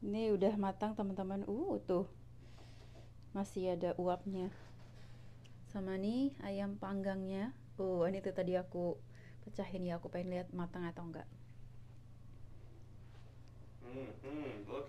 ini udah matang teman-teman uh tuh masih ada uapnya sama nih ayam panggangnya uh ini tuh tadi aku pecahin ya aku pengen lihat matang atau enggak hmm, hmm,